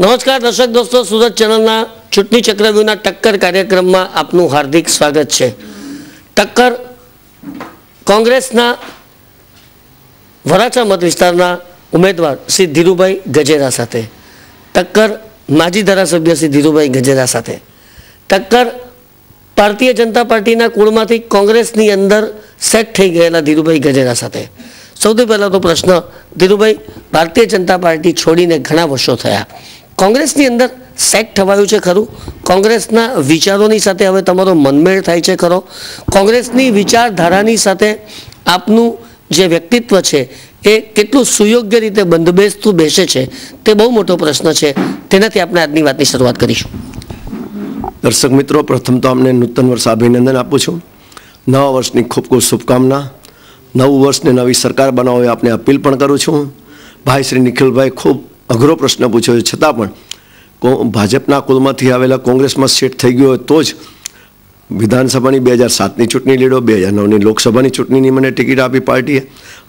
નમસ્કાર દર્શક દોસ્તો સુરત ચેનલના ચૂંટણી ચક્રવ્યૂહના ટક્કર કાર્યક્રમમાં આપનું હાર્દિક સ્વાગત છે ટક્કર કોંગ્રેસના વરાછા મત વિસ્તારના ઉમેદવાર શ્રી ધીરુભાઈ ગજેરા સાથે ટક્કર માજી ધારાસભ્ય શ્રી ધીરુભાઈ ગજેરા સાથે ટક્કર ભારતીય જનતા પાર્ટીના કુળમાંથી કોંગ્રેસની અંદર સેટ થઈ ગયેલા ધીરુભાઈ ગજેરા સાથે સૌથી પહેલાં તો પ્રશ્ન ધીરુભાઈ ભારતીય જનતા પાર્ટી છોડીને ઘણા વર્ષો થયા કોંગ્રેસની અંદર સેટ થવાયું છે ખરું કોંગ્રેસના વિચારોની સાથે હવે તમારો મનમેળ થાય છે ખરો કોંગ્રેસની વિચારધારાની સાથે આપનું જે વ્યક્તિત્વ છે એ કેટલું સુયોગ્ય રીતે બંધબેસતું બેસે છે તે બહુ મોટો પ્રશ્ન છે તેનાથી આપણે આજની વાતની શરૂઆત કરીશું દર્શક મિત્રો પ્રથમ તો અમને નૂતન વર્ષ અભિનંદન આપું છું નવા વર્ષની ખૂબ ખૂબ શુભકામના નવું વર્ષને નવી સરકાર બનાવો એ આપણે અપીલ પણ કરું છું ભાઈ શ્રી નિખિલભાઈ ખૂબ અઘરો પ્રશ્ન પૂછ્યો છે છતાં પણ ભાજપના કુલમાંથી આવેલા કોંગ્રેસમાં સેટ થઈ ગયો તો જ વિધાનસભાની બે હજાર સાતની ચૂંટણી લડ્યો બે હજાર નવની લોકસભાની ચૂંટણીની મને ટિકિટ આપી પાર્ટીએ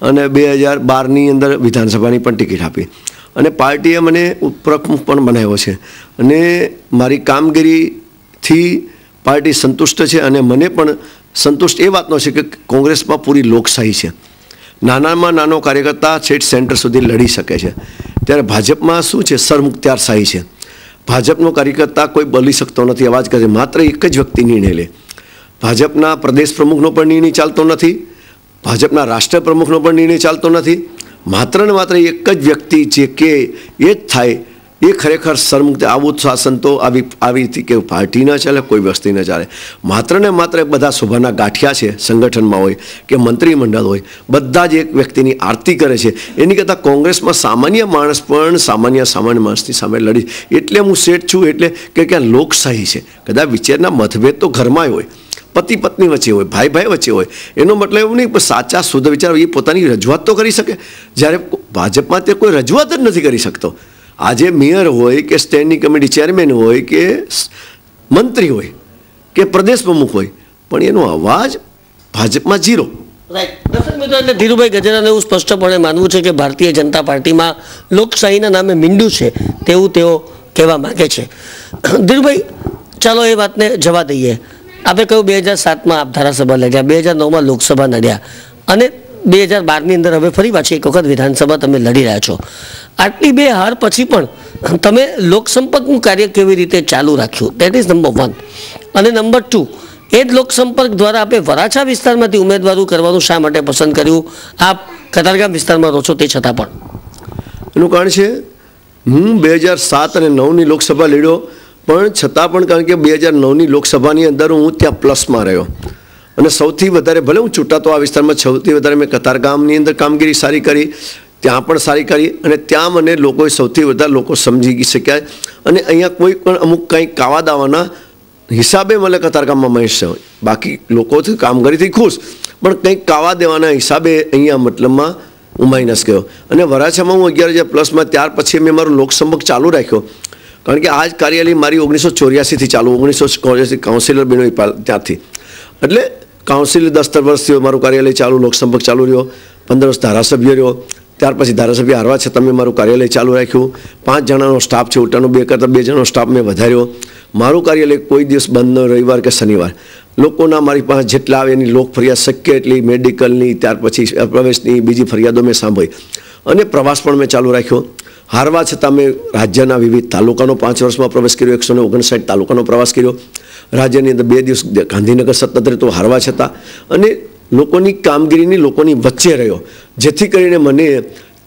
અને બે હજાર બારની અંદર વિધાનસભાની પણ ટિકિટ આપી અને પાર્ટીએ મને પ્રમુખ પણ બનાવ્યો છે અને મારી કામગીરીથી પાર્ટી સંતુષ્ટ છે અને મને પણ સંતુષ્ટ એ વાતનો છે કે કોંગ્રેસમાં પૂરી લોકશાહી છે નાનામાં નાનો કાર્યકર્તા છેટ સેન્ટર સુધી લડી શકે છે ત્યારે ભાજપમાં શું છે સરમુખ્તિયારશાહી છે ભાજપનો કાર્યકર્તા કોઈ બોલી શકતો નથી અવાજ કરે માત્ર એક જ વ્યક્તિ નિર્ણય લે ભાજપના પ્રદેશ પ્રમુખનો પણ નિર્ણય ચાલતો નથી ભાજપના રાષ્ટ્ર પ્રમુખનો પણ નિર્ણય ચાલતો નથી માત્ર ને માત્ર એક જ વ્યક્તિ જે કે એ જ થાય એ ખરેખર સરમુક્ત આવું શાસન તો આવી આવી રીતે કે પાર્ટી ન ચાલે કોઈ વસ્તી ન ચાલે માત્ર ને માત્ર બધા શોભાના ગાંઠિયા છે સંગઠનમાં હોય કે મંત્રીમંડળ હોય બધા જ એક વ્યક્તિની આરતી કરે છે એની કરતાં કોંગ્રેસમાં સામાન્ય માણસ પણ સામાન્ય સામાન્ય માણસની સામે લડી એટલે હું શેઠ છું એટલે કે ક્યાં લોકશાહી છે કદાચ વિચારના મતભેદ તો ઘરમાં હોય પતિ પત્ની વચ્ચે હોય ભાઈ ભાઈ વચ્ચે હોય એનો મતલબ એવું નહીં પણ સાચા શુદ્ધ વિચાર એ પોતાની રજૂઆત તો કરી શકે જ્યારે ભાજપમાં તે કોઈ રજૂઆત જ નથી કરી શકતો આજે મેયર હોય કે સ્ટેન્ડિંગ કમિટી ચેરમેન હોય કે મંત્રી હોય કે પ્રદેશ પ્રમુખ હોય પણ એનો અવાજ ભાજપમાં જીરો રાઈટ એટલે ધીરુભાઈ ગજેરાનું એવું સ્પષ્ટપણે માનવું છે કે ભારતીય જનતા પાર્ટીમાં લોકશાહીના નામે મીંડું છે તેવું તેઓ કહેવા માગે છે ધીરુભાઈ ચાલો એ વાતને જવા દઈએ આપણે કહ્યું બે હજાર સાતમાં આપ ધારાસભા લડ્યા બે હજાર નવમાં લોકસભા લડ્યા અને બે હજાર બારની અંદર હવે ફરી પાછી એક વખત વિધાનસભા તમે લડી રહ્યા છો આટલી બે હાર પછી પણ તમે લોકસંપર્કનું કાર્ય કેવી રીતે ચાલુ રાખ્યું દેટ ઇઝ નંબર વન અને નંબર ટુ એ જ લોકસંપર્ક દ્વારા આપે વરાછા વિસ્તારમાંથી ઉમેદવારો કરવાનું શા માટે પસંદ કર્યું આપ કતારગામ વિસ્તારમાં રહો છો તે છતાં પણ એનું કારણ છે હું બે હજાર સાત અને નવની લોકસભા લડ્યો પણ છતાં પણ કારણ કે બે હજાર નવની લોકસભાની અંદર હું ત્યાં પ્લસમાં રહ્યો અને સૌથી વધારે ભલે હું ચૂંટાતો આ વિસ્તારમાં સૌથી વધારે મેં કતારગામની અંદર કામગીરી સારી કરી ત્યાં પણ સારી કરી અને ત્યાં મને લોકોએ સૌથી વધારે લોકો સમજી શક્યા અને અહીંયા કોઈ પણ અમુક કંઈક કાવા દાવાના હિસાબે મને કતારગામમાં મહેશ હોય બાકી લોકો કામગીરીથી ખુશ પણ કંઈક કાવા દેવાના હિસાબે અહીંયા મતલબમાં હું માઇનસ ગયો અને વરાછામાં હું અગિયાર હજાર પ્લસમાં ત્યાર પછી મેં મારો લોકસંપર્ક ચાલુ રાખ્યો કારણ કે આ જ કાર્યાલય મારી ઓગણીસો ચોર્યાસીથી ચાલુ ઓગણીસો ચોર્યાસી કાઉન્સિલર બન્યો ત્યાંથી એટલે કાઉન્સિલ દસ વર્ષથી મારું કાર્યાલય ચાલુ લોકસંપર્ક ચાલુ રહ્યો પંદર વર્ષ ધારાસભ્ય રહ્યો ત્યાર પછી ધારાસભ્ય હારવા છતાં મેં મારું કાર્યાલય ચાલુ રાખ્યું પાંચ જણાનો સ્ટાફ છે ઉલટાનો બે કરતાં બે જણાનો સ્ટાફ મેં વધાર્યો મારું કાર્યાલય કોઈ દિવસ બંધ ન રવિવાર કે શનિવાર લોકોના મારી પાસે જેટલા આવે એની લોક ફરિયાદ શક્ય એટલી મેડિકલની ત્યાર પછી પ્રવેશની બીજી ફરિયાદો મેં સાંભળી અને પ્રવાસ પણ મેં ચાલુ રાખ્યો હારવા છતાં મેં રાજ્યના વિવિધ તાલુકાનો પાંચ વર્ષમાં પ્રવેશ કર્યો એકસો ને ઓગણસાઠ તાલુકાનો પ્રવાસ કર્યો રાજ્યની અંદર બે દિવસ ગાંધીનગર સતત રીતે હારવા છતાં અને લોકોની કામગીરીની લોકોની વચ્ચે રહ્યો જેથી કરીને મને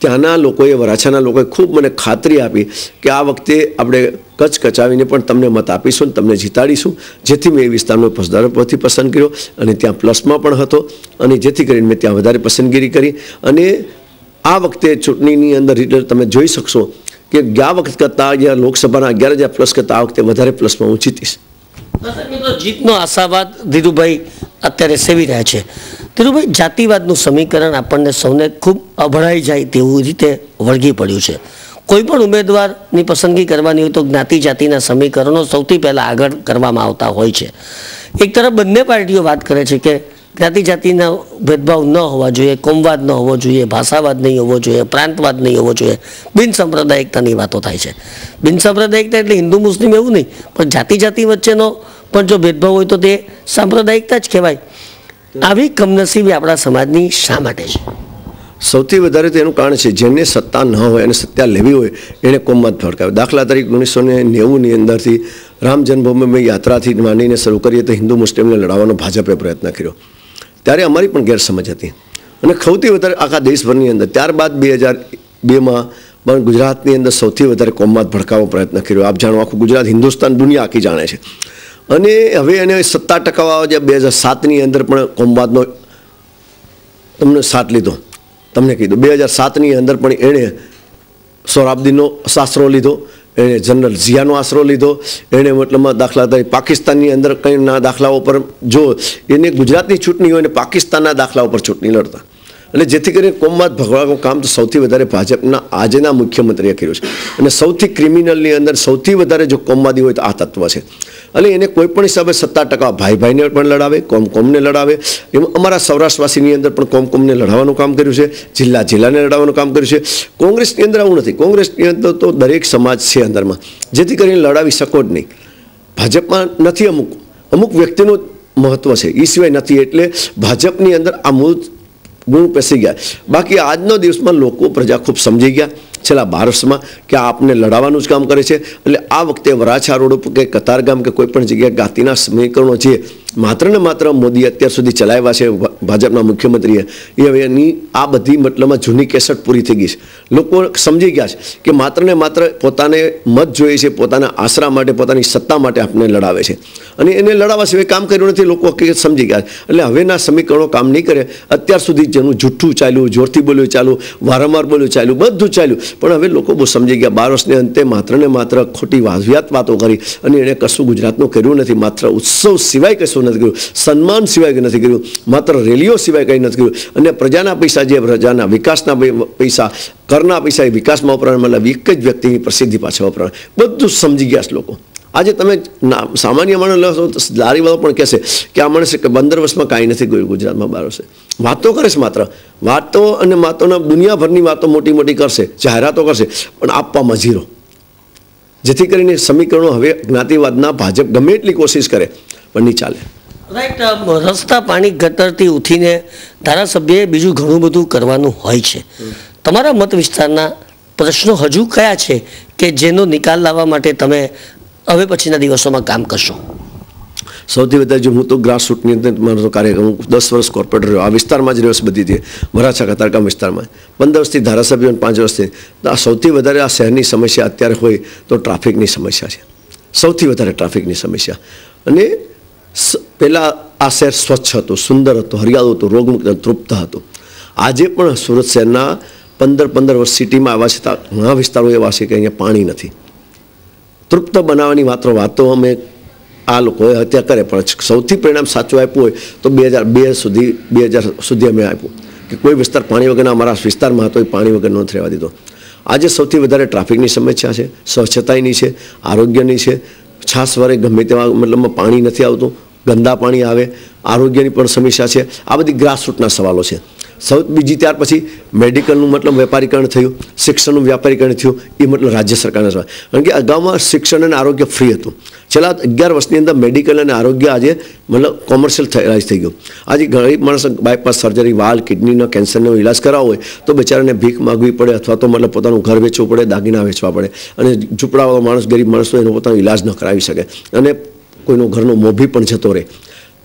ત્યાંના લોકોએ વરાછાના લોકોએ ખૂબ મને ખાતરી આપી કે આ વખતે આપણે કચ્છ કચાવીને પણ તમને મત આપીશું અને તમને જીતાડીશું જેથી મેં એ વિસ્તારનો પસદારો પરથી પસંદ કર્યો અને ત્યાં પ્લસમાં પણ હતો અને જેથી કરીને મેં ત્યાં વધારે પસંદગીરી કરી અને આ વખતે ચૂંટણીની અંદર રિઝલ્ટ તમે જોઈ શકશો કે ગયા વખત કરતાં યા લોકસભાના અગિયાર હજાર પ્લસ કરતાં આ વખતે વધારે પ્લસમાં હું જીતીશ જીતનો આશાવાદ ધીરુભાઈ અત્યારે સેવી રહ્યા છે ધીરુભાઈ જાતિવાદનું સમીકરણ આપણને સૌને ખૂબ અભળાઈ જાય તેવું રીતે વળગી પડ્યું છે કોઈ પણ ઉમેદવારની પસંદગી કરવાની હોય તો જ્ઞાતિ જાતિના સમીકરણો સૌથી પહેલાં આગળ કરવામાં આવતા હોય છે એક તરફ બંને પાર્ટીઓ વાત કરે છે કે જ્ઞાતિ જાતિના ભેદભાવ ન હોવા જોઈએ કોમવાદ ન હોવો જોઈએ ભાષાવાદ નહીં હોવો જોઈએ પ્રાંતવાદ નહીં હોવો જોઈએ બિનસાંપ્રદાયિકતાની વાતો થાય છે બિનસાંપ્રદાયિકતા એટલે હિન્દુ મુસ્લિમ એવું નહીં પણ જાતિ જાતિ વચ્ચેનો પણ જો ભેદભાવ હોય તો તે સાંપ્રદાયિકતા જ કહેવાય આવી કમનસીબી આપણા સમાજની શા માટે છે સૌથી વધારે તો એનું કારણ છે જેને સત્તા ન હોય એને સત્તા લેવી હોય એણે કોમમાં ભડકાવે દાખલા તરીકે ઓગણીસો ને નેવુંની અંદરથી રામ જન્મભૂમિ યાત્રાથી માંડીને શરૂ કરીએ તો હિન્દુ મુસ્લિમને લડાવવાનો ભાજપે પ્રયત્ન કર્યો ત્યારે અમારી પણ ગેરસમજ હતી અને સૌથી વધારે આખા દેશભરની અંદર ત્યારબાદ બે હજાર બેમાં પણ ગુજરાતની અંદર સૌથી વધારે કોમમાં ભડકાવો પ્રયત્ન કર્યો આપ જાણો આખું ગુજરાત હિન્દુસ્તાન દુનિયા આખી જાણે છે અને હવે એને સત્તા ટકાવા જે બે હજાર સાતની અંદર પણ કોમવાદનો તમને સાથ લીધો તમને કીધું બે હજાર સાતની અંદર પણ એણે સોરાબદીનો આશરો લીધો એણે જનરલ ઝિયાનો આશરો લીધો એણે મતલબમાં દાખલા તરીકે પાકિસ્તાનની અંદર કંઈના દાખલાઓ પર જો એને ગુજરાતની ચૂંટણી હોય અને પાકિસ્તાનના દાખલા ઉપર ચૂંટણી લડતા અને જેથી કરીને કોમમાં ભગવાનનું કામ તો સૌથી વધારે ભાજપના આજના મુખ્યમંત્રીએ કર્યું છે અને સૌથી ક્રિમિનલની અંદર સૌથી વધારે જો કોમવાદી હોય તો આ તત્વ છે અને એને કોઈપણ હિસાબે સત્તર ટકા ભાઈ ભાઈને પણ લડાવે કોમ કોમને લડાવે એમ અમારા સૌરાષ્ટ્રવાસીની અંદર પણ કોમ કોમને લડાવવાનું કામ કર્યું છે જિલ્લા જિલ્લાને લડાવવાનું કામ કર્યું છે કોંગ્રેસની અંદર આવું નથી કોંગ્રેસની અંદર તો દરેક સમાજ છે અંદરમાં જેથી કરીને લડાવી શકો જ નહીં ભાજપમાં નથી અમુક અમુક વ્યક્તિનું મહત્ત્વ છે એ સિવાય નથી એટલે ભાજપની અંદર આ મૂળ ગુણ પેસી ગયા બાકી આજનો દિવસમાં લોકો પ્રજા ખૂબ સમજી ગયા છેલ્લા બાર વર્ષમાં કે આપને લડાવવાનું જ કામ કરે છે એટલે આ વખતે વરાછા રોડ ઉપર કે કતારગામ કે કોઈપણ જગ્યાએ ગાતીના સમીકરણો છે માત્ર ને માત્ર મોદી અત્યાર સુધી ચલાવ્યા છે ભાજપના મુખ્યમંત્રીએ એ હવે એની આ બધી મતલબમાં જૂની કેસટ પૂરી થઈ ગઈ છે લોકો સમજી ગયા છે કે માત્ર ને માત્ર પોતાને મત જોઈએ છે પોતાના આશરા માટે પોતાની સત્તા માટે આપણે લડાવે છે અને એને લડાવવા સિવાય કામ કર્યું નથી લોકો હકીકત સમજી ગયા એટલે હવેના સમીકરણો કામ નહીં કરે અત્યાર સુધી જેનું જુઠ્ઠું ચાલ્યું જોરથી બોલ્યું ચાલ્યું વારંવાર બોલ્યું ચાલ્યું બધું ચાલ્યું પણ હવે લોકો બહુ સમજી ગયા બાર વર્ષને અંતે માત્ર ને માત્ર ખોટી વાહિયાત વાતો કરી અને એણે કશું ગુજરાતનું કર્યું નથી માત્ર ઉત્સવ સિવાય કશું વસ્તુ નથી કર્યું સન્માન સિવાય કંઈ નથી કર્યું માત્ર રેલીઓ સિવાય કંઈ નથી કર્યું અને પ્રજાના પૈસા જે પ્રજાના વિકાસના પૈસા કરના પૈસા એ વિકાસમાં વપરાણ મતલબ એક જ વ્યક્તિની પ્રસિદ્ધિ પાછળ વપરાણ બધું સમજી ગયા છે લોકો આજે તમે સામાન્ય માણસ લો લારીવાળો પણ કહેશે કે આ માણસે પંદર વર્ષમાં કાંઈ નથી ગયું ગુજરાતમાં બહાર છે વાતો કરે છે માત્ર વાતો અને વાતોના દુનિયાભરની વાતો મોટી મોટી કરશે જાહેરાતો કરશે પણ આપવામાં જીરો જેથી કરીને સમીકરણો હવે જ્ઞાતિવાદના ભાજપ ગમે એટલી કોશિશ કરે પણ નહીં ચાલે રાઈટ રસ્તા પાણી ગટરથી ઉઠીને ધારાસભ્યએ બીજું ઘણું બધું કરવાનું હોય છે તમારા મત વિસ્તારના પ્રશ્નો હજુ કયા છે કે જેનો નિકાલ લાવવા માટે તમે હવે પછીના દિવસોમાં કામ કરશો સૌથી વધારે જો હું તો ગ્રાસરૂટની અંદર મારો કાર્યક્રમ હું દસ વર્ષ કોર્પોરેટર રહ્યો આ વિસ્તારમાં જ રહ્યો બધી રીતે વરાછા કતારકામ વિસ્તારમાં પંદર વર્ષથી ધારાસભ્ય પાંચ વર્ષથી તો આ સૌથી વધારે આ શહેરની સમસ્યા અત્યારે હોય તો ટ્રાફિકની સમસ્યા છે સૌથી વધારે ટ્રાફિકની સમસ્યા અને પહેલાં આ શહેર સ્વચ્છ હતું સુંદર હતું હરિયાળું હતું રોગમુક્ત તૃપ્ત હતું આજે પણ સુરત શહેરના પંદર પંદર વર્ષ સિટીમાં આવ્યા છતાં ઘણા વિસ્તારો એવા છે કે અહીંયા પાણી નથી તૃપ્ત બનાવવાની માત્ર વાતો અમે આ લોકોએ હત્યા કરે પણ સૌથી પરિણામ સાચું આપ્યું હોય તો બે હજાર બે સુધી બે હજાર સુધી અમે આપ્યું કે કોઈ વિસ્તાર પાણી વગરના અમારા વિસ્તારમાં હતો એ પાણી વગર નથી રહેવા દીધો આજે સૌથી વધારે ટ્રાફિકની સમસ્યા છે સ્વચ્છતાની છે આરોગ્યની છે છાસ વારે ગમે તેવા મતલબમાં પાણી નથી આવતું ગંદા પાણી આવે આરોગ્યની પણ સમસ્યા છે આ બધી ગ્રાસરૂટના સવાલો છે સૌ બીજી ત્યાર પછી મેડિકલનું મતલબ વેપારીકરણ થયું શિક્ષણનું વ્યાપારીકરણ થયું એ મતલબ રાજ્ય સરકારના સવાલ કારણ કે અગાઉમાં શિક્ષણ અને આરોગ્ય ફ્રી હતું છેલ્લા અગિયાર વર્ષની અંદર મેડિકલ અને આરોગ્ય આજે મતલબ કોમર્શિયલ રાજ થઈ ગયું આજે ગરીબ માણસ બાયપાસ સર્જરી વાલ કિડનીનો કેન્સરનો ઇલાજ કરાવવો હોય તો બિચારાને ભીખ માગવી પડે અથવા તો મતલબ પોતાનું ઘર વેચવું પડે દાગીના વેચવા પડે અને ઝૂંપડાવાળો માણસ ગરીબ માણસનો એનો પોતાનો ઇલાજ ન કરાવી શકે અને કોઈનો ઘરનો મોભી પણ જતો રહે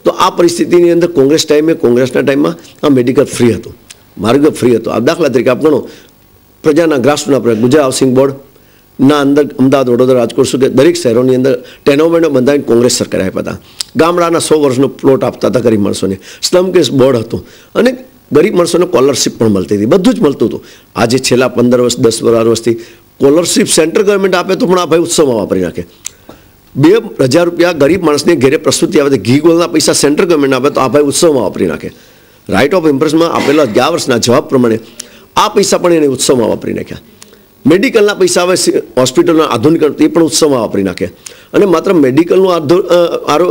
તો આ પરિસ્થિતિની અંદર કોંગ્રેસ ટાઈમે કોંગ્રેસના ટાઈમમાં આ મેડિકલ ફ્રી હતું માર્ગ ફ્રી હતો આ દાખલા તરીકે આપ ગણો પ્રજાના ગ્રાસરૂટ આપણે ગુજરાત હાઉસિંગ બોર્ડ ના અંદર અમદાવાદ વડોદરા રાજકોટ સુધી દરેક શહેરોની અંદર ટેનોમેન્ટો બંધાવીને કોંગ્રેસ સરકાર આપ્યા હતા ગામડાના સો વર્ષનો પ્લોટ આપતા હતા ગરીબ માણસોને સ્લમ કેસ બોર્ડ હતું અને ગરીબ માણસોને કોલરશીપ પણ મળતી હતી બધું જ મળતું હતું આજે છેલ્લા પંદર વર્ષ દસ બાર વર્ષથી કોલરશીપ સેન્ટ્રલ ગવર્મેન્ટ આપે તો પણ આ ભાઈ ઉત્સવમાં વાપરી નાખે બે હજાર રૂપિયા ગરીબ માણસની ઘેરે પ્રસ્તુતિ આવે ઘી ગોલના પૈસા સેન્ટ્રલ ગવર્મેન્ટ આપે તો આ ભાઈ ઉત્સવમાં વાપરી નાખે રાઇટ ઓફ ઇમ્પ્રેસમાં આપેલા ગયા વર્ષના જવાબ પ્રમાણે આ પૈસા પણ એને ઉત્સવમાં વાપરી નાખ્યા મેડિકલના પૈસા હવે હોસ્પિટલના આધુનિકરણ એ પણ ઉત્સવમાં વાપરી નાખે અને માત્ર મેડિકલનું આધુ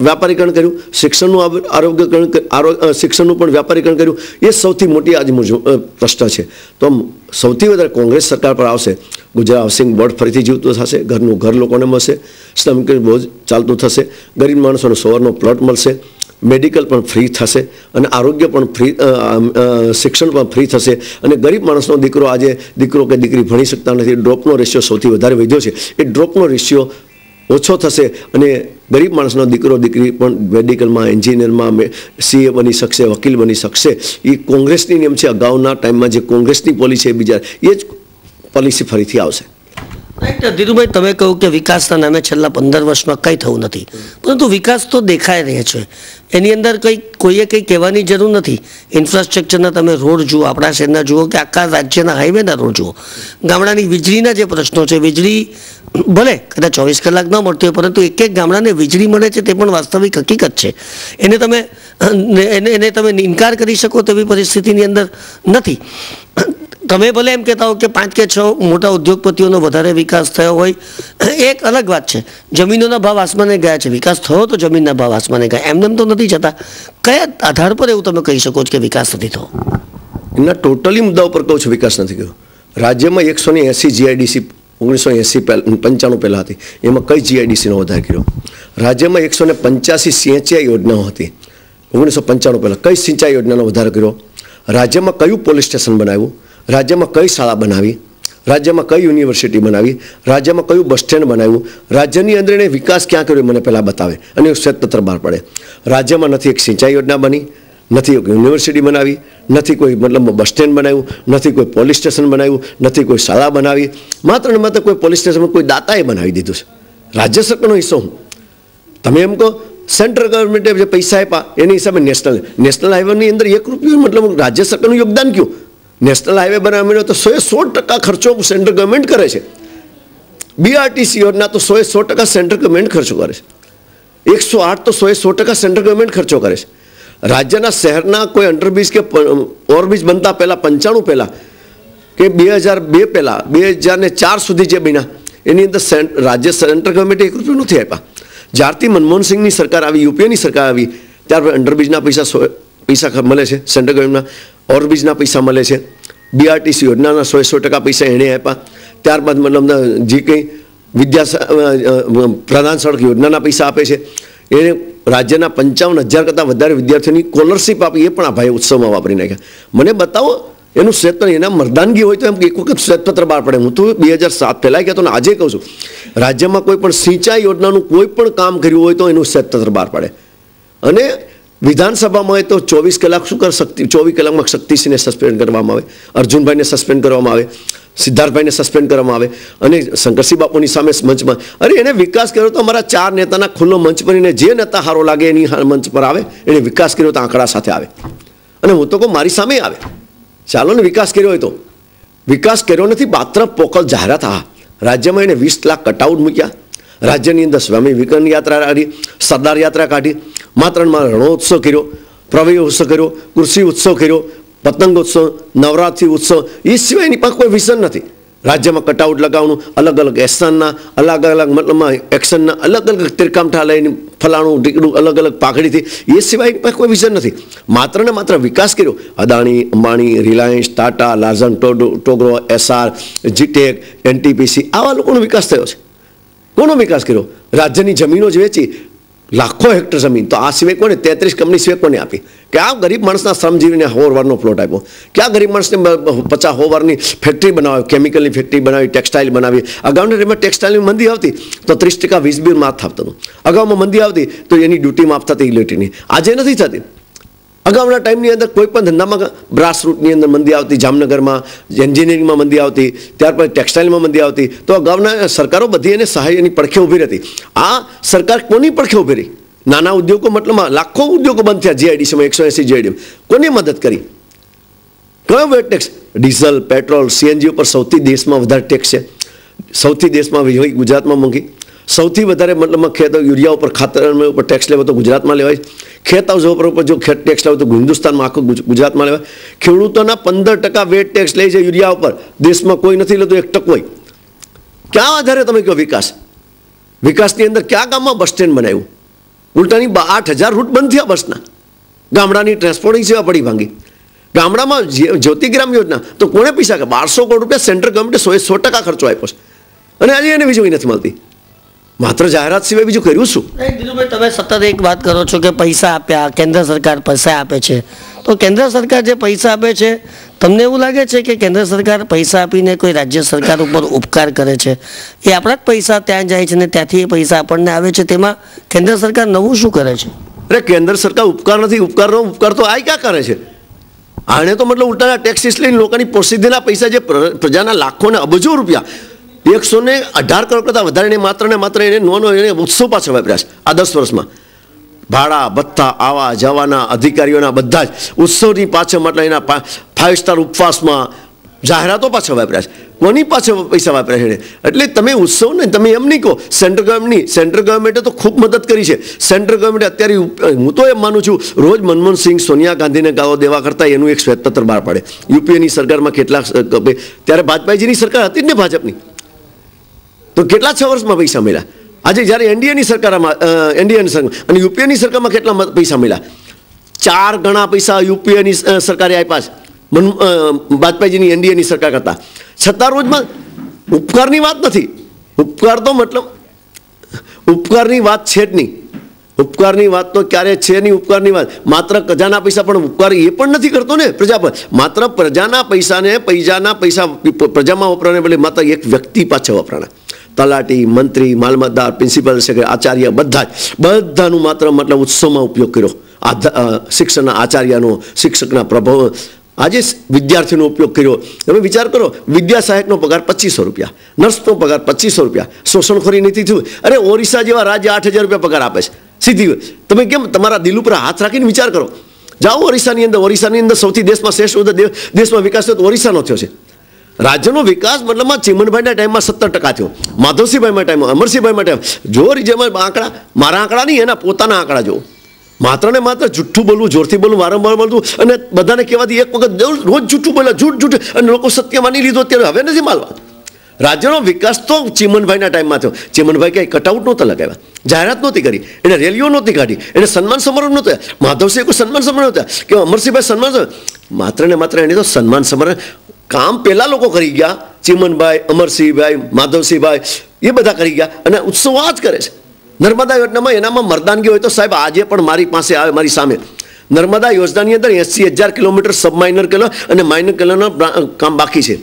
વ્યાપારીકરણ કર્યું શિક્ષણનું આરોગ્યકરણ શિક્ષણનું પણ વ્યાપારીકરણ કર્યું એ સૌથી મોટી આજ પ્રશ્ન છે તો સૌથી વધારે કોંગ્રેસ સરકાર પર આવશે ગુજરાત હાઉસિંગ બોર્ડ ફરીથી જીવતું થશે ઘરનું ઘર લોકોને મળશે શ્રમિક બોજ ચાલતું થશે ગરીબ માણસોને સોવરનો પ્લોટ મળશે મેડિકલ પણ ફ્રી થશે અને આરોગ્ય પણ ફ્રી શિક્ષણ પણ ફ્રી થશે અને ગરીબ માણસનો દીકરો આજે દીકરો કે દીકરી ભણી શકતા નથી ડ્રોપનો રેશિયો સૌથી વધારે વધ્યો છે એ ડ્રોપનો રેશિયો ઓછો થશે અને ગરીબ માણસનો દીકરો દીકરી પણ મેડિકલમાં એન્જિનિયરમાં સીએ બની શકશે વકીલ બની શકશે એ કોંગ્રેસની નિયમ છે અગાઉના ટાઈમમાં જે કોંગ્રેસની પોલિસી એ બીજા એ જ પોલિસી ફરીથી આવશે ધીરુભાઈ તમે કહ્યું કે વિકાસના નામે છેલ્લા પંદર વર્ષમાં કંઈ થવું નથી પરંતુ વિકાસ તો દેખાઈ રહ્યો છે એની અંદર કંઈ કોઈએ કંઈ કહેવાની જરૂર નથી ઇન્ફ્રાસ્ટ્રક્ચરના તમે રોડ જુઓ આપણા શહેરના જુઓ કે આખા રાજ્યના હાઈવેના રોડ જુઓ ગામડાની વીજળીના જે પ્રશ્નો છે વીજળી ભલે કદાચ ચોવીસ કલાક ન મળતી હોય પરંતુ એક એક ગામડાને વીજળી મળે છે તે પણ વાસ્તવિક હકીકત છે એને તમે એને એને તમે ઇનકાર કરી શકો તેવી પરિસ્થિતિની અંદર નથી તમે ભલે એમ કહેતા હો કે પાંચ કે છ મોટા ઉદ્યોગપતિઓનો વધારે વિકાસ થયો હોય એક અલગ વાત છે જમીનોના ભાવ આસમાને ગયા છે વિકાસ થયો તો જમીનના ભાવ આસમાને ગયા એમને તો નથી જતા કયા આધાર પર એવું તમે કહી શકો છો કે વિકાસ નથી થયો એમના ટોટલી મુદ્દા ઉપર કહું છું વિકાસ નથી થયો રાજ્યમાં એકસો ને એંસી જીઆઈડીસી ઓગણીસો એંસી પંચાણું પહેલાં હતી એમાં કઈ જીઆઈડીસીનો વધારે કર્યો રાજ્યમાં એકસો ને પંચ્યાસી સિંચાઈ યોજનાઓ હતી ઓગણીસો પંચાણું પહેલાં કઈ સિંચાઈ યોજનાનો વધારે કર્યો રાજ્યમાં કયું પોલીસ સ્ટેશન બનાવ્યું રાજ્યમાં કઈ શાળા બનાવી રાજ્યમાં કઈ યુનિવર્સિટી બનાવી રાજ્યમાં કયું બસ સ્ટેન્ડ બનાવ્યું રાજ્યની અંદર એણે વિકાસ ક્યાં કર્યો મને પહેલાં બતાવે અને શ્વેતપત્ર બહાર પડે રાજ્યમાં નથી એક સિંચાઈ યોજના બની નથી એક યુનિવર્સિટી બનાવી નથી કોઈ મતલબ બસ સ્ટેન્ડ બનાવ્યું નથી કોઈ પોલીસ સ્ટેશન બનાવ્યું નથી કોઈ શાળા બનાવી માત્ર ને માત્ર કોઈ પોલીસ સ્ટેશનમાં કોઈ દાતાએ બનાવી દીધું છે રાજ્ય સરકારનો હિસ્સો હું તમે એમ કહો સેન્ટ્રલ ગવર્મેન્ટે જે પૈસા આપ્યા એની હિસાબે નેશનલ નેશનલ હાઈવેની અંદર એક રૂપિયું મતલબ રાજ્ય સરકારનું યોગદાન કયું નેશનલ હાઈવે બનાવ્યો તો સોએ સો ટકા ખર્ચો સેન્ટ્રલ ગવર્મેન્ટ કરે છે બીઆરટીસીઓના તો સોએ સો ટકા સેન્ટ્રલ ગવર્મેન્ટ ખર્ચો કરે છે એકસો આઠ તો સોએ સો ટકા સેન્ટ્રલ ગવર્મેન્ટ ખર્ચો કરે છે રાજ્યના શહેરના કોઈ અંડરબ્રિજ કે ઓવરબ્રિજ બનતા પહેલાં પંચાણું પહેલાં કે બે હજાર બે પહેલાં બે હજારને ચાર સુધી જે બન્યા એની અંદર સેન્ટ રાજ્ય સેન્ટ્રલ ગવર્મેન્ટે એક રૂપિયો નથી આપ્યા જ્યારથી મનમોહનસિંહની સરકાર આવી યુપીએની સરકાર આવી ત્યાર પછી અંડરબ્રિજના પૈસા પૈસા મળે છે સેન્ટ્રલ ગવર્મેન્ટના ઓર્બિઝના પૈસા મળે છે બીઆરટીસી યોજનાના સો સો ટકા પૈસા એણે આપ્યા ત્યારબાદ મતલબ જે કંઈ વિદ્યા પ્રધાન સડક યોજનાના પૈસા આપે છે એણે રાજ્યના પંચાવન હજાર કરતાં વધારે વિદ્યાર્થીઓની સ્કોલરશીપ આપી એ પણ આ ભાઈ ઉત્સવમાં વાપરી નાખ્યા મને બતાવો એનું શ્વેતપત્ર એના મરદાનગી હોય તો એમ એક વખત શ્વેતપત્ર બહાર પડે હું તો બે હજાર સાત પહેલાં કહેતો ને આજે કહું છું રાજ્યમાં કોઈ પણ સિંચાઈ યોજનાનું કોઈ પણ કામ કર્યું હોય તો એનું શ્વેતપત્ર બહાર પડે અને વિધાનસભામાં હોય તો ચોવીસ કલાક શું કર શક્તિ ચોવીસ કલાકમાં શક્તિસિંહને સસ્પેન્ડ કરવામાં આવે અર્જુનભાઈને સસ્પેન્ડ કરવામાં આવે સિદ્ધાર્થભાઈને સસ્પેન્ડ કરવામાં આવે અને શંકરસિંહ બાપુની સામે મંચમાં અરે એને વિકાસ કર્યો તો અમારા ચાર નેતાના ખુલ્લો મંચ બનીને જે નેતા સારો લાગે એની મંચ પર આવે એને વિકાસ કર્યો તો આંકડા સાથે આવે અને હું તો કહું મારી સામે આવે ચાલો ને વિકાસ કર્યો હોય તો વિકાસ કર્યો નથી માત્ર પોકલ જાહેરાત હા રાજ્યમાં એને વીસ લાખ કટઆઉટ મૂક્યા રાજ્યની અંદર સ્વામી વિકન યાત્રા કાઢી સરદાર યાત્રા કાઢી માત્ર રણોત્સવ કર્યો પ્રવેય ઉત્સવ કર્યો કૃષિ ઉત્સવ કર્યો પતંગોત્સવ નવરાત્રિ ઉત્સવ એ સિવાયની પાસે કોઈ વિઝન નથી રાજ્યમાં કટઆઉટ લગાવવાનું અલગ અલગ એસનના અલગ અલગ મતલબમાં એક્શનના અલગ અલગ તિરકામઠા લઈને ફલાણું ઢીકડું અલગ અલગ પાઘડીથી એ સિવાય પાસે કોઈ વિઝન નથી માત્ર ને માત્ર વિકાસ કર્યો Adani Ambani Reliance Tata Larsen Toubro Essar જીટેક એનટીપીસી આવા લોકોનો વિકાસ થયો છે કોનો વિકાસ કર્યો રાજ્યની જમીનો જ વેચી લાખો હેક્ટર જમીન તો આ સિવાય કોને તેત્રીસ કંપની સિવાય કોને આપી કે આ ગરીબ માણસના શ્રમજીવીને હોરવારનો પ્લોટ આપ્યો ક્યાં ગરીબ માણસને પચાસ હોવારની ફેક્ટરી બનાવી કેમિકલની ફેક્ટરી બનાવી ટેક્સટાઇલ બનાવી અગાઉના ટાઈમમાં ટેક્સટાઇલની મંદી આવતી તો ત્રીસ ટકા વીજ બિલ માફ થતું અગાઉમાં મંદી આવતી તો એની ડ્યુટી માફ થતી ઇલેક્ટ્રીની આજે નથી થતી અગાઉના ટાઈમની અંદર કોઈ પણ ધંધામાં બ્રાસ રૂટની અંદર મંદી આવતી જામનગરમાં એન્જિનિયરિંગમાં મંદી આવતી ત્યાર પછી ટેક્સટાઇલમાં મંદી આવતી તો અગાઉના સરકારો બધી એને સહાયની પડખે ઊભી રહેતી આ સરકાર કોની પડખે ઊભી રહી નાના ઉદ્યોગો મતલબમાં લાખો ઉદ્યોગો બંધ થયા જીઆઈડીસીમાં એકસો એંસી જીઆઈડી કોને મદદ કરી કયો VAT tax diesel petrol CNG ઉપર સૌથી દેશમાં વધારે ટેક્સ છે સૌથી દેશમાં વહી ગુજરાતમાં મોંઘી સૌથી વધારે મતલબમાં ખેતર યુરિયા ઉપર ખાતર ઉપર ટેક્સ લેવો તો ગુજરાતમાં લેવાય ખેત અવઝવર પર જો ખેત ટેક્સ લાવે તો હિન્દુસ્તાનમાં આખું ગુજરાતમાં લેવાય ખેડૂતોના પંદર ટકા વેટ ટેક્સ લઈ જાય યુરિયા ઉપર દેશમાં કોઈ નથી લેતું એક ટકો ક્યાં આધારે તમે કહો વિકાસ વિકાસની અંદર ક્યાં ગામમાં બસ સ્ટેન્ડ બનાવ્યું ઉલટાની આઠ હજાર રૂટ બંધ થયા બસના ગામડાની ટ્રાન્સપોર્ટિંગ સેવા પડી ભાંગી ગામડામાં જ્યોતિગ્રામ યોજના તો કોણે પૈસા કે બારસો કરોડ રૂપિયા સેન્ટ્રલ ગવર્મેન્ટે સો સો ટકા ખર્ચો આપ્યો છે અને આજે એને વીજળી નથી મળતી માત્ર જાહેરાત સિવાય બીજું કર્યું શું બીજું તમે સતત એક વાત કરો છો કે પૈસા આપ્યા કેન્દ્ર સરકાર પૈસા આપે છે તો કેન્દ્ર સરકાર જે પૈસા આપે છે તમને એવું લાગે છે કે કેન્દ્ર સરકાર પૈસા આપીને કોઈ રાજ્ય સરકાર ઉપર ઉપકાર કરે છે એ આપણા જ પૈસા ત્યાં જાય છે ને ત્યાંથી એ પૈસા આપણને આવે છે તેમાં કેન્દ્ર સરકાર નવું શું કરે છે અરે કેન્દ્ર સરકાર ઉપકાર નથી ઉપકારનો ઉપકાર તો આ ક્યાં કરે છે આણે તો મતલબ ઉલટાના ટેક્સીસ લઈને લોકોની પ્રસિદ્ધિના પૈસા જે પ્રજાના લાખો ને અબજો રૂપિયા એકસો ને અઢાર કરોડ કરતાં વધારે એને માત્ર ને માત્ર એને નોનો એને ઉત્સવ પાછળ વાપર્યા છે આ દસ વર્ષમાં ભાડા ભથ્થા આવા જવાના અધિકારીઓના બધા જ ઉત્સવની પાછળ મતલબ એના ફાઇવ સ્ટાર ઉપવાસમાં જાહેરાતો પાછળ વાપર્યા છે કોની પાછળ પૈસા વાપર્યા છે એટલે તમે ઉત્સવ ઉત્સવને તમે એમ નહીં કહો સેન્ટ્રલ ગવર્મેન્ટની સેન્ટ્રલ ગવર્મેન્ટે તો ખૂબ મદદ કરી છે સેન્ટ્રલ ગવર્મેન્ટે અત્યારે હું તો એમ માનું છું રોજ મનમોહન સિંહ સોનિયા ગાંધીને ગાવો દેવા કરતાં એનું એક શ્વેતપત્ર બહાર પાડે યુપીએની સરકારમાં કેટલાક ત્યારે ભાજપાજીની સરકાર હતી જ ને ભાજપની તો કેટલા છ વર્ષમાં પૈસા મળ્યા આજે જ્યારે એનડીએની સરકારમાં એનડીએની સંઘ અને યુપીએની સરકારમાં કેટલા પૈસા મળ્યા ચાર ગણા પૈસા યુપીએની સરકારે આપ્યા છે મન વાજપેયીજીની એનડીએની સરકાર કરતા છતાં રોજમાં ઉપકારની વાત નથી ઉપકાર તો મતલબ ઉપકારની વાત છે જ નહીં ઉપકારની વાત તો ક્યારે છે નહીં ઉપકારની વાત માત્ર પ્રજાના પૈસા પણ ઉપકાર એ પણ નથી કરતો ને પ્રજા પર માત્ર પ્રજાના પૈસાને પૈસાના પૈસા પ્રજામાં વપરાને બદલે માત્ર એક વ્યક્તિ પાછળ વપરાણા તલાટી મંત્રી માલમતદાર પ્રિન્સિપલ સેક્રેટરી આચાર્ય બધા જ બધાનું માત્ર મતલબ ઉત્સવમાં ઉપયોગ કર્યો શિક્ષણના આચાર્યનો શિક્ષકના પ્રભાવ આજે વિદ્યાર્થીનો ઉપયોગ કર્યો તમે વિચાર કરો વિદ્યા સહાયકનો પગાર પચીસો રૂપિયા નર્સનો પગાર પચીસો રૂપિયા શોષણખોરી નીતિ થયું અરે ઓરિસ્સા જેવા રાજ્ય આઠ હજાર રૂપિયા પગાર આપે છે સીધી તમે કેમ તમારા દિલ ઉપર હાથ રાખીને વિચાર કરો જાઓ ઓરિસ્સાની અંદર ઓરિસ્સાની અંદર સૌથી દેશમાં શ્રેષ્ઠ દેશમાં વિકાસ થયો તો ઓરિસ્સાનો થયો છે રાજ્યનો વિકાસ મતલબમાં ચીમનભાઈના ટાઈમમાં સત્તર ટકા થયો માધવસિંહભાઈના ટાઈમમાં અમરસિંહભાઈના ટાઈમ જો રીજેમાં આંકડા મારા આંકડા નહીં એના પોતાના આંકડા જો માત્ર ને માત્ર જુઠ્ઠું બોલવું જોરથી બોલવું વારંવાર બોલવું અને બધાને કહેવાથી એક વખત રોજ જુઠ્ઠું બોલે જૂઠ જૂઠ અને લોકો સત્ય માની લીધો અત્યારે હવે નથી માલવા રાજ્યનો વિકાસ તો ચીમનભાઈના ટાઈમમાં થયો ચીમનભાઈ કંઈ કટઆઉટ નહોતા લગાવ્યા જાહેરાત નહોતી કરી એને રેલીઓ નહોતી કાઢી એને સન્માન સમારોહ નહોતો માધવસિંહ કોઈ સન્માન સમારોહ હતા કે અમરસિંહભાઈ સન્માન માત્ર ને માત્ર એની તો સન્માન સમારોહ કામ પહેલાં લોકો કરી ગયા ચીમનભાઈ અમરસિંહભાઈ માધવસિંહભાઈ એ બધા કરી ગયા અને ઉત્સવ આ જ કરે છે નર્મદા યોજનામાં એનામાં મરદાનગી હોય તો સાહેબ આજે પણ મારી પાસે આવે મારી સામે નર્મદા યોજનાની અંદર એંસી હજાર કિલોમીટર સબમાઇનર કેલો અને માઇનર કેલોના કામ બાકી છે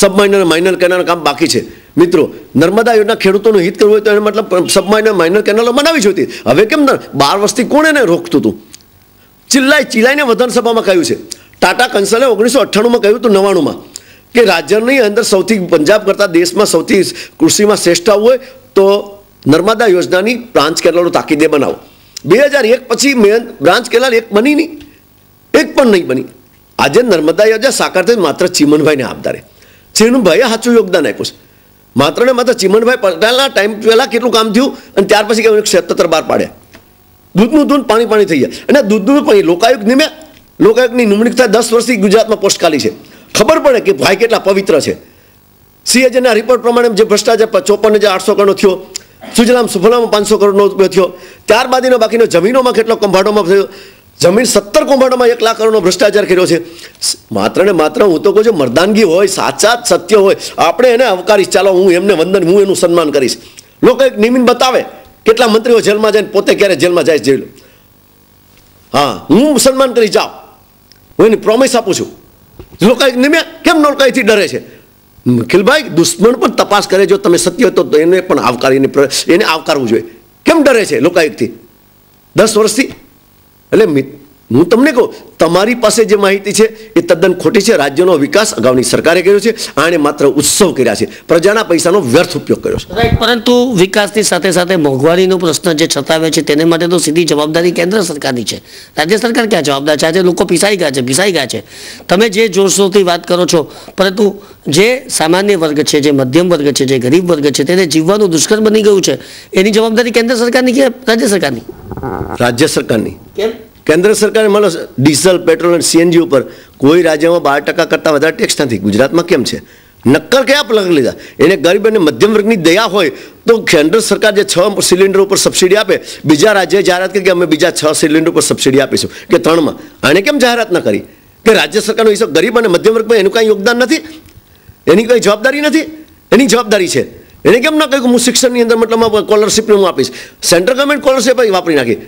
સબમાઇનર માઇનર કેનાલનું કામ બાકી છે મિત્રો નર્મદા યોજના ખેડૂતોનું હિત કરવું હોય તો એને મતલબ સબમાઇનર માઇનર કેનાલો બનાવી જોઈતી હવે કેમ બાર વર્ષથી કોણ એને રોકતું હતું ચિલ્લાઈ ચિલાઈને વધાન સભામાં કહ્યું છે ટાટા કન્સલે ઓગણીસો અઠ્ઠાણુંમાં કહ્યું હતું નવ્વાણુંમાં કે રાજ્યની અંદર સૌથી પંજાબ કરતાં દેશમાં સૌથી કૃષિમાં શ્રેષ્ઠ હોય તો નર્મદા યોજનાની બ્રાન્ચ કેનાલો તાકીદે બનાવો બે હજાર એક પછી મેન બ્રાન્ચ કેનાલ એક બની નહીં એક પણ નહીં બની આજે નર્મદા યોજના સાકાર થઈ માત્ર ચીમનભાઈને આપદારે ચીમનભાઈએ સાચું યોગદાન આપ્યું છે માત્ર ને માત્ર ચીમનભાઈ પટેલના ટાઈમ પહેલાં કેટલું કામ થયું અને ત્યાર પછી કેવું ક્ષેત્ર બાર પાડ્યા દૂધનું દૂધ પાણી પાણી થઈ ગયા અને દૂધનું પાણી લોકાયુક્ત નિમ્યા લોકાયુક્તની નિમણૂક થાય દસ વર્ષથી ગુજરાતમાં પોસ્ટ છે ખબર પડે કે ભાઈ કેટલા પવિત્ર છે સીએજના રિપોર્ટ પ્રમાણે જે ભ્રષ્ટાચાર ચોપન હજાર આઠસો કરોડનો થયો સુજલામ સુફલામાં પાંચસો કરોડનો ઉપયોગ થયો ત્યારબાદ એનો બાકીનો જમીનોમાં કેટલો કૌભાંડોમાં થયો જમીન સત્તર કૌભાંડોમાં એક લાખ કરોડનો ભ્રષ્ટાચાર કર્યો છે માત્ર ને માત્ર હું તો કહું છું મરદાનગી હોય સાચા સત્ય હોય આપણે એને આવકારીશ ચાલો હું એમને વંદન હું એનું સન્માન કરીશ લોકો એક નિમિન બતાવે કેટલા મંત્રીઓ જેલમાં જાય પોતે ક્યારે જેલમાં જાય જેલ હા હું સન્માન કરી જાઉં હું એની પ્રોમિસ આપું છું લોકાયુક્ત નિમ્યા કેમ લોકાયુક્તથી ડરે છે અખિલભાઈ દુશ્મન પણ તપાસ કરે જો તમે સત્ય હતો તો એને પણ આવકારીને એને આવકારવું જોઈએ કેમ ડરે છે લોકાયુક્તથી દસ વર્ષથી એટલે હું તમને કહું તમારી પાસે જે માહિતી છે એ તદ્દન ખોટી છે રાજ્યનો વિકાસ અગાઉની સરકારે કર્યો છે આણે માત્ર ઉત્સવ કર્યા છે પ્રજાના પૈસાનો વ્યર્થ ઉપયોગ કર્યો છે પરંતુ વિકાસની સાથે સાથે મોંઘવારીનો પ્રશ્ન જે છતાવે છે તેને માટે તો સીધી જવાબદારી કેન્દ્ર સરકારની છે રાજ્ય સરકાર ક્યાં જવાબદાર છે આજે લોકો પીસાઈ ગયા છે પીસાઈ ગયા છે તમે જે જોશોથી વાત કરો છો પરંતુ જે સામાન્ય વર્ગ છે જે મધ્યમ વર્ગ છે જે ગરીબ વર્ગ છે તેને જીવવાનું દુષ્કર બની ગયું છે એની જવાબદારી કેન્દ્ર સરકારની કે રાજ્ય સરકારની રાજ્ય સરકારની કેમ કેન્દ્ર સરકારે મને ડીઝલ પેટ્રોલ અને સીએનજી ઉપર કોઈ રાજ્યમાં બાર ટકા કરતાં વધારે ટેક્સ નથી ગુજરાતમાં કેમ છે નક્કર કયા પલંગ લીધા એને ગરીબ અને મધ્યમ વર્ગની દયા હોય તો કેન્દ્ર સરકાર જે છ સિલિન્ડર ઉપર સબસિડી આપે બીજા રાજ્યએ જાહેરાત કરી કે અમે બીજા છ સિલિન્ડર ઉપર સબસિડી આપીશું કે ત્રણમાં આને કેમ જાહેરાત ન કરી કે રાજ્ય સરકારનો હિસ્સો ગરીબ અને મધ્યમ વર્ગમાં એનું કાંઈ યોગદાન નથી એની કંઈ જવાબદારી નથી એની જવાબદારી છે એને કેમ ના કહ્યું કે હું શિક્ષણની અંદર મતલબ સ્કોલરશીપને હું આપીશ સેન્ટ્રલ ગવર્મેન્ટ સ્કોલરશીપ વાપરી નાખી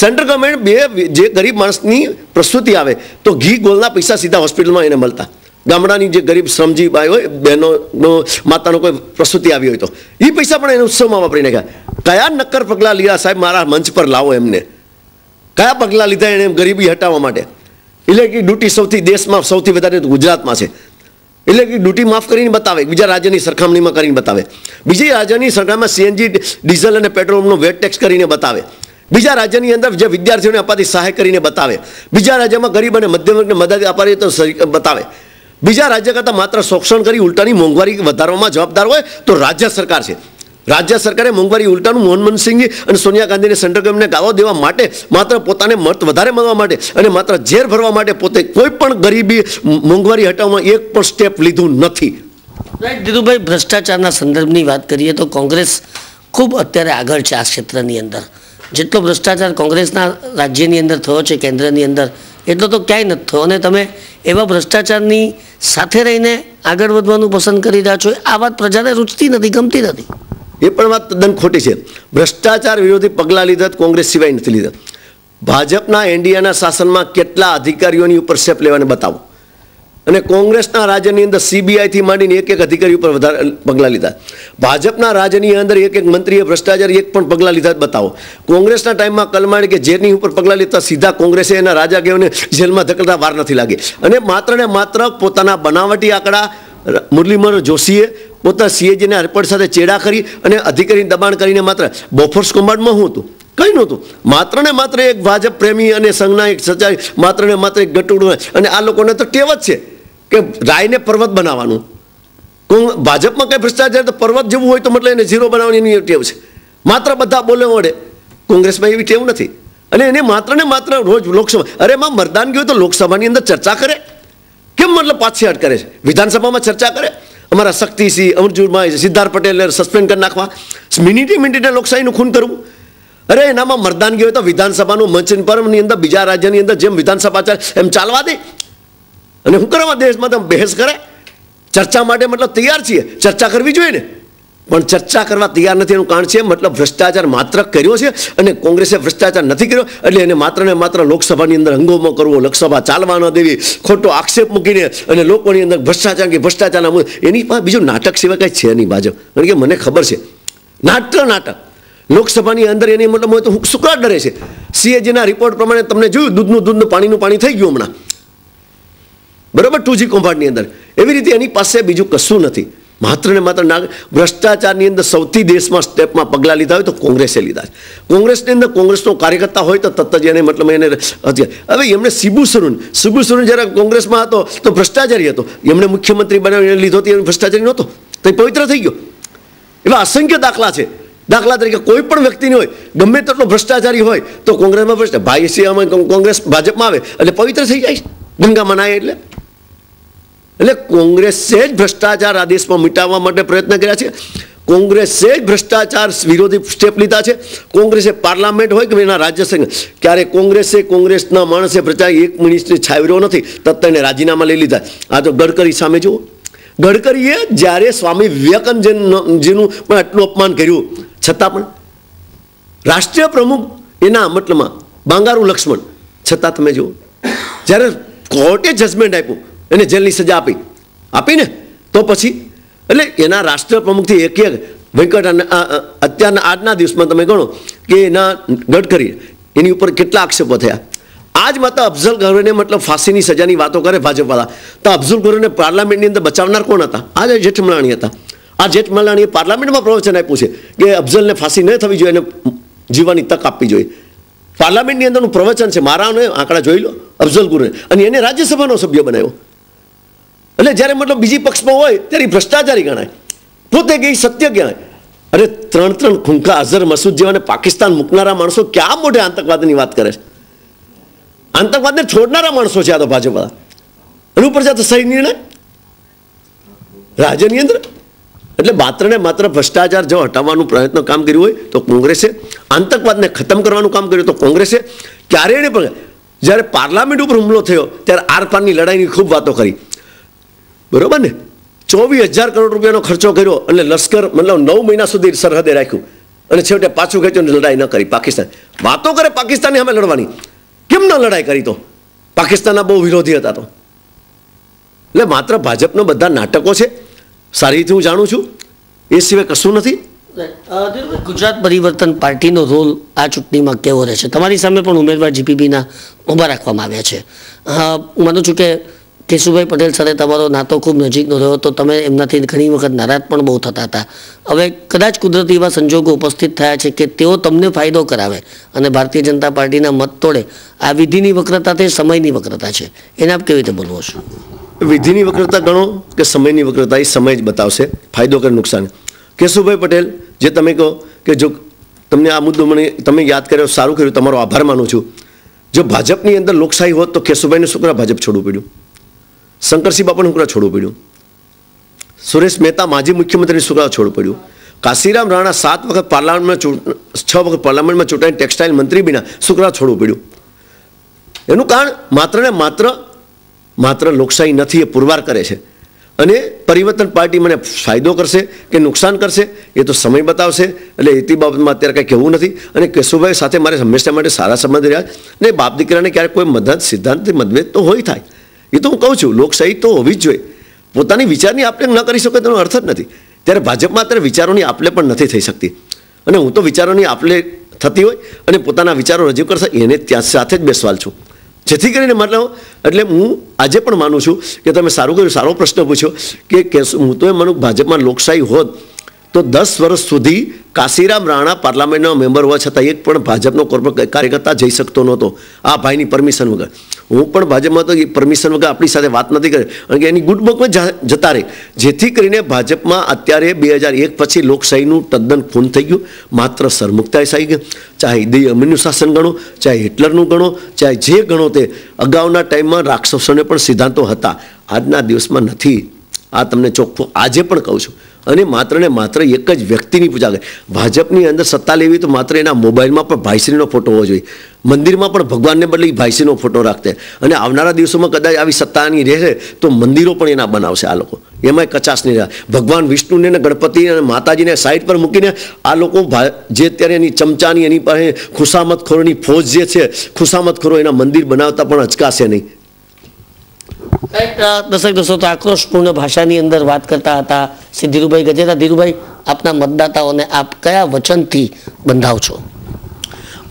સેન્ટ્રલ ગવર્મેન્ટ બે જે ગરીબ માણસની પ્રસ્તુતિ આવે તો ઘી ગોલના પૈસા સીધા હોસ્પિટલમાં એને મળતા ગામડાની જે ગરીબ શ્રમજી બાઈ હોય બહેનોનો માતાનો કોઈ પ્રસ્તુતિ આવી હોય તો એ પૈસા પણ એને ઉત્સવમાં વાપરી નાખ્યા કયા નક્કર પગલાં લીધા સાહેબ મારા મંચ પર લાવો એમને કયા પગલાં લીધા એણે ગરીબી હટાવવા માટે એટલે કે ડ્યુટી સૌથી દેશમાં સૌથી વધારે ગુજરાતમાં છે એટલે કે ડ્યુટી માફ કરીને બતાવે બીજા રાજ્યની સરખામણીમાં કરીને બતાવે બીજી રાજ્યની સરખામણીમાં સીએનજી ડીઝલ અને પેટ્રોલનો વેટ ટેક્સ કરીને બતાવે બીજા રાજ્યની અંદર જે વિદ્યાર્થીઓને અપાતી સહાય કરીને બતાવે બીજા રાજ્યમાં ગરીબ અને મધ્યમ મદદ અપાવી તો બતાવે બીજા રાજ્ય કરતાં માત્ર શોષણ કરી ઉલટાની મોંઘવારી વધારવામાં જવાબદાર હોય તો રાજ્ય સરકાર છે રાજ્ય સરકારે મોંઘવારી ઉલટાનું મોહનમોહન સિંહજી અને સોનિયા ગાંધીને સેન્ટ્રલ ગવર્મેન્ટને ગાળો દેવા માટે માત્ર પોતાને મત વધારે મળવા માટે અને માત્ર ઝેર ભરવા માટે પોતે કોઈ પણ ગરીબી મોંઘવારી હટાવવામાં એક પણ સ્ટેપ લીધું નથી દીધુભાઈ ભ્રષ્ટાચારના સંદર્ભની વાત કરીએ તો કોંગ્રેસ ખૂબ અત્યારે આગળ છે આ ક્ષેત્રની અંદર જેટલો ભ્રષ્ટાચાર કોંગ્રેસના રાજ્યની અંદર થયો છે કેન્દ્રની અંદર એટલો તો ક્યાંય નથી થયો અને તમે એવા ભ્રષ્ટાચારની સાથે રહીને આગળ વધવાનું પસંદ કરી રહ્યા છો આ વાત પ્રજાને રૂચતી નથી ગમતી નથી એ પણ વાત તદ્દન ખોટી છે ભ્રષ્ટાચાર વિરોધી પગલાં લીધા કોંગ્રેસ સિવાય નથી લીધા ભાજપના એનડીએના શાસનમાં કેટલા અધિકારીઓની ઉપર શેપ લેવાને બતાવો અને કોંગ્રેસના રાજ્યની અંદર સીબીઆઈથી માંડીને એક એક અધિકારી ઉપર વધારે પગલાં લીધા ભાજપના રાજ્યની અંદર એક એક મંત્રીએ ભ્રષ્ટાચાર એક પણ પગલાં લીધા બતાવો કોંગ્રેસના ટાઈમમાં કલમાણી કે જેની ઉપર પગલાં લેતા સીધા કોંગ્રેસે એના રાજા રાજાગીઓને જેલમાં ધકેલતા વાર નથી લાગી અને માત્ર ને માત્ર પોતાના બનાવટી આંકડા મુરલીમન જોશીએ પોતા સીએજીના રિપોર્ટ સાથે ચેડા કરી અને અધિકારીને દબાણ કરીને માત્ર બોફોર્સ કૌભાંડમાં હું હતું કંઈ નહોતું માત્ર ને માત્ર એક ભાજપ પ્રેમી અને સંઘના એક સચાઈ માત્ર ને માત્ર એક ગટુડું અને આ લોકોને તો ટેવ જ છે કે રાયને પર્વત બનાવવાનું ભાજપમાં કંઈ ભ્રષ્ટાચાર તો પર્વત જેવું હોય તો મતલબ એને ઝીરો બનાવવાની એની ટેવ છે માત્ર બધા બોલે વડે કોંગ્રેસમાં એવી ટેવ નથી અને એને માત્ર ને માત્ર રોજ લોકસભા અરે એમાં મરદાનગી હોય તો લોકસભાની અંદર ચર્ચા કરે કેમ મતલબ પાછી પાછીહાટ કરે છે વિધાનસભામાં ચર્ચા કરે અમારા શક્તિસિંહ અમરજુરભાઈ સિદ્ધાર્થ પટેલને સસ્પેન્ડ કરી નાખવા મિનિટે મિનિટે લોકશાહીનું ખૂન કરવું અરે એનામાં મરદાનગી હોય તો વિધાનસભાનું મંચ પરની અંદર બીજા રાજ્યની અંદર જેમ વિધાનસભા ચાલે એમ ચાલવા દે અને શું કરવા દેશમાં તમે બહેસ કરે ચર્ચા માટે મતલબ તૈયાર છીએ ચર્ચા કરવી જોઈએ ને પણ ચર્ચા કરવા તૈયાર નથી એનું કારણ છે મતલબ ભ્રષ્ટાચાર માત્ર કર્યો છે અને કોંગ્રેસે ભ્રષ્ટાચાર નથી કર્યો એટલે એને માત્ર ને માત્ર લોકસભાની અંદર હંગોમો કરવો લોકસભા ચાલવા ન દેવી ખોટો આક્ષેપ મૂકીને અને લોકોની અંદર ભ્રષ્ટાચાર કે ભ્રષ્ટાચારના એની પાસે બીજું નાટક સિવાય કંઈ છે એની બાજુ કારણ કે મને ખબર છે નાટ્ય નાટક લોકસભાની અંદર એની મતલબ હોય તો શું ડરે છે સીએજીના રિપોર્ટ પ્રમાણે તમને જોયું દૂધનું દૂધનું પાણીનું પાણી થઈ ગયું હમણાં બરાબર જી કૌભાંડની અંદર એવી રીતે એની પાસે બીજું કશું નથી માત્ર ને માત્ર ના ભ્રષ્ટાચારની અંદર સૌથી દેશમાં સ્ટેપમાં પગલાં લીધા હોય તો કોંગ્રેસે લીધા છે કોંગ્રેસની અંદર કોંગ્રેસનો કાર્યકર્તા હોય તો તત્ત જ એને મતલબ એને હવે એમણે સિબુ સરુન સિબુ સરુન જ્યારે કોંગ્રેસમાં હતો તો ભ્રષ્ટાચારી હતો એમણે મુખ્યમંત્રી બનાવીને લીધો તો એમ ભ્રષ્ટાચારી નહોતો તો એ પવિત્ર થઈ ગયો એવા અસંખ્ય દાખલા છે દાખલા તરીકે કોઈ પણ વ્યક્તિની હોય ગમે તેટલો ભ્રષ્ટાચારી હોય તો કોંગ્રેસમાં ભ્રષ્ટ ભાઈ સિંહ કોંગ્રેસ ભાજપમાં આવે એટલે પવિત્ર થઈ જાય ગંગા મનાય એટલે એટલે કોંગ્રેસે જ ભ્રષ્ટાચાર આદેશમાં મિટાવવા માટે પ્રયત્ન કર્યા છે કોંગ્રેસે જ ભ્રષ્ટાચાર વિરોધી સ્ટેપ લીધા છે કોંગ્રેસે પાર્લામેન્ટ હોય કે એના રાજ્ય સંઘ ક્યારે કોંગ્રેસે કોંગ્રેસના માણસે પ્રચાર એક મિનિટને છાવ્યો નથી તત્ત એને રાજીનામા લઈ લીધા આ તો ગડકરી સામે જુઓ ગડકરીએ જ્યારે સ્વામી જેનું પણ આટલું અપમાન કર્યું છતાં પણ રાષ્ટ્રીય પ્રમુખ એના મતલબમાં બાંગારુ લક્ષ્મણ છતાં તમે જુઓ જ્યારે કોર્ટે જજમેન્ટ આપ્યું એને જેલની સજા આપી આપી ને તો પછી એટલે એના રાષ્ટ્ર પ્રમુખથી એક એક વેંકટ અને અત્યારના આજના દિવસમાં તમે ગણો કે એના ગડકરી એની ઉપર કેટલા આક્ષેપો થયા આજ માતા અફઝલ ગરવેને મતલબ ફાંસીની સજાની વાતો કરે ભાજપવાળા તો અફઝલ ગરવેને પાર્લામેન્ટની અંદર બચાવનાર કોણ હતા આજે જેઠમલાણી હતા આ જેઠમલાણીએ પાર્લામેન્ટમાં પ્રવચન આપ્યું છે કે અફઝલને ફાંસી ન થવી જોઈએ એને જીવવાની તક આપવી જોઈએ પાર્લામેન્ટની અંદરનું પ્રવચન છે મારાને આંકડા જોઈ લો અફઝલ ગુરુને અને એને રાજ્યસભાનો સભ્ય બનાવ્યો એટલે જ્યારે મતલબ બીજી પક્ષમાં હોય ત્યારે ભ્રષ્ટાચારી ગણાય પોતે કંઈ સત્ય ક્યાંય અરે ત્રણ ત્રણ ખૂંખા અઝર મસૂદ જેવાને પાકિસ્તાન મૂકનારા માણસો ક્યાં મોઢે આતંકવાદની વાત કરે છે આતંકવાદને છોડનારા માણસો છે આ તો ભાજપા એનું ઉપર જતો સહી નિર્ણય રાજ્યની અંદર એટલે માત્ર માત્ર ભ્રષ્ટાચાર જો હટાવવાનું પ્રયત્ન કામ કર્યું હોય તો કોંગ્રેસે આતંકવાદને ખતમ કરવાનું કામ કર્યું તો કોંગ્રેસે ક્યારેય પણ જ્યારે પાર્લામેન્ટ ઉપર હુમલો થયો ત્યારે આરપારની લડાઈની ખૂબ વાતો કરી બરોબર ને ચોવીસ હજાર કરોડ રૂપિયાનો ખર્ચો કર્યો અને લશ્કર મતલબ નવ મહિના સુધી સરહદે રાખ્યું અને છેવટે પાછું ખેંચ્યું લડાઈ ન કરી પાકિસ્તાન વાતો કરે પાકિસ્તાનની અમે લડવાની કેમ ન લડાઈ કરી તો પાકિસ્તાનના બહુ વિરોધી હતા તો એટલે માત્ર ભાજપનો બધા નાટકો છે સારી રીતે હું જાણું છું એ સિવાય કશું નથી ગુજરાત પરિવર્તન પાર્ટીનો રોલ આ ચૂંટણીમાં કેવો રહેશે તમારી સામે પણ ઉમેદવાર જીપીબીના ઊભા રાખવામાં આવ્યા છે હું માનું છું કે કેશુભાઈ પટેલ સાથે તમારો નાતો ખૂબ નજીકનો રહ્યો તો તમે એમનાથી ઘણી વખત નારાજ પણ બહુ થતા હતા હવે કદાચ કુદરતી એવા સંજોગો ઉપસ્થિત થયા છે કે તેઓ તમને ફાયદો કરાવે અને ભારતીય જનતા પાર્ટીના મત તોડે આ વિધિની વક્રતા તે સમયની વક્રતા છે એને આપ કેવી રીતે બોલવો છો વિધિની વક્રતા ગણો કે સમયની વક્રતા એ સમય જ બતાવશે ફાયદો કે નુકસાન કેશુભાઈ પટેલ જે તમે કહો કે જો તમને આ મુદ્દો મને તમે યાદ કર્યો સારું કર્યું તમારો આભાર માનું છું જો ભાજપની અંદર લોકશાહી હોત તો કેશુભાઈને શું કરવા ભાજપ છોડવું પડ્યું શંકરસિંહ બાપાનું છોકરા છોડવું પડ્યું સુરેશ મહેતા માજી મુખ્યમંત્રીનું છોકરા છોડવું પડ્યું કાશીરામ રાણા સાત વખત પાર્લામેન્ટમાં છ વખત પાર્લામેન્ટમાં ચૂંટાઈને ટેક્સટાઇલ મંત્રી બીના છોકરા છોડવું પડ્યું એનું કારણ માત્ર ને માત્ર માત્ર લોકશાહી નથી એ પુરવાર કરે છે અને પરિવર્તન પાર્ટી મને ફાયદો કરશે કે નુકસાન કરશે એ તો સમય બતાવશે એટલે એતી બાબતમાં અત્યારે કંઈ કહેવું નથી અને કેશુભાઈ સાથે મારે હંમેશા માટે સારા સંબંધ રહ્યા ને બાપ દીકરાને ક્યારેક કોઈ મદદ સિદ્ધાંત મતભેદ તો હોય થાય એ તો હું કહું છું લોકશાહી તો હોવી જ જોઈએ પોતાની વિચારની આપલે ન કરી શકે તેનો અર્થ જ નથી ત્યારે ભાજપમાં અત્યારે વિચારોની આપલે પણ નથી થઈ શકતી અને હું તો વિચારોની આપલે થતી હોય અને પોતાના વિચારો રજૂ કરશે એને ત્યાં સાથે જ બેસવાલ છું જેથી કરીને મતલબ એટલે હું આજે પણ માનું છું કે તમે સારું કર્યું સારો પ્રશ્ન પૂછ્યો કે હું તો એ માનું ભાજપમાં લોકશાહી હોત તો દસ વર્ષ સુધી કાશીરામ રાણા પાર્લામેન્ટનો મેમ્બર હોવા છતાં એક પણ ભાજપનો કોર્પોરેટ કાર્યકર્તા જઈ શકતો નહોતો આ ભાઈની પરમિશન વગર હું પણ ભાજપમાં તો પરમિશન વગર આપણી સાથે વાત નથી કરી કારણ કે એની ગુટબુકમાં જતા રહે જેથી કરીને ભાજપમાં અત્યારે બે હજાર એક પછી લોકશાહીનું તદ્દન ખૂન થઈ ગયું માત્ર સરમુખતાએ સાઈ ગયું ચાહે દઈ અમીનું શાસન ગણો ચાહે હિટલરનું ગણો ચાહે જે ગણો તે અગાઉના ટાઈમમાં રાક્ષસોને પણ સિદ્ધાંતો હતા આજના દિવસમાં નથી આ તમને ચોખ્ખું આજે પણ કહું છું અને માત્ર ને માત્ર એક જ વ્યક્તિની પૂજા કરે ભાજપની અંદર સત્તા લેવી તો માત્ર એના મોબાઈલમાં પણ ભાઈશ્રીનો ફોટો હોવો જોઈએ મંદિરમાં પણ ભગવાનને બદલે ભાઈશ્રીનો ફોટો રાખતે અને આવનારા દિવસોમાં કદાચ આવી સત્તાની રહેશે તો મંદિરો પણ એના બનાવશે આ લોકો એમાંય કચાસ નહીં રહે ભગવાન વિષ્ણુને અને ગણપતિ અને માતાજીને સાઈડ પર મૂકીને આ લોકો જે અત્યારે એની ચમચાની એની પાસે ખુશામતખોરોની ફોજ જે છે ખુશામતખોરો એના મંદિર બનાવતા પણ અચકાશે નહીં Uh, દર્શક દોસ્તો તો આક્રોશપૂર્ણ ભાષાની અંદર વાત કરતા હતા શ્રી ધીરુભાઈ ગજેરા ધીરુભાઈ આપના મતદાતાઓને આપ કયા વચનથી બંધાવ છો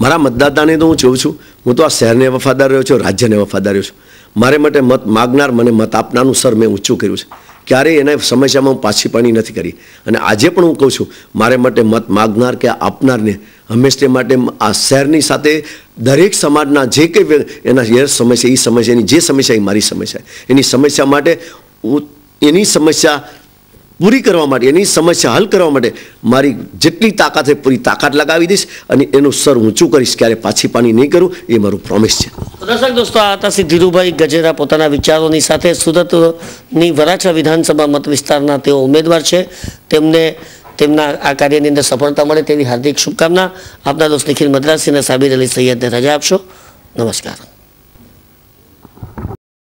મારા મતદાતાને તો હું જોઉં છું હું તો આ શહેરને વફાદાર રહ્યો છું રાજ્યને વફાદાર રહ્યો છું મારે માટે મત માગનાર મને મત આપનારનું સર મેં ઊંચું કર્યું છે ક્યારેય એને સમસ્યામાં હું પાછી પાણી નથી કરી અને આજે પણ હું કહું છું મારે માટે મત માગનાર કે આપનારને હંમેશા માટે આ શહેરની સાથે દરેક સમાજના જે કંઈ એના યર સમસ્યા એ સમસ્યા એની જે સમસ્યા એ મારી સમસ્યા એની સમસ્યા માટે એની સમસ્યા પૂરી કરવા માટે એની સમસ્યા હલ કરવા માટે મારી જેટલી તાકાત છે પૂરી તાકાત લગાવી દઈશ અને એનું સર ઊંચું કરીશ ક્યારે પાછી પાણી નહીં કરું એ મારું પ્રોમિસ છે દર્શક દોસ્તો આ હતા શ્રી ધીરુભાઈ ગજેરા પોતાના વિચારોની સાથે સુરતની વરાછા વિધાનસભા મત વિસ્તારના તેઓ ઉમેદવાર છે તેમને તેમના આ કાર્યની અંદર સફળતા મળે તેવી હાર્દિક શુભકામના આપના દોસ્ત નિખિલ મદ્રાસી સાબિર અલી સૈયદને રજા આપશો નમસ્કાર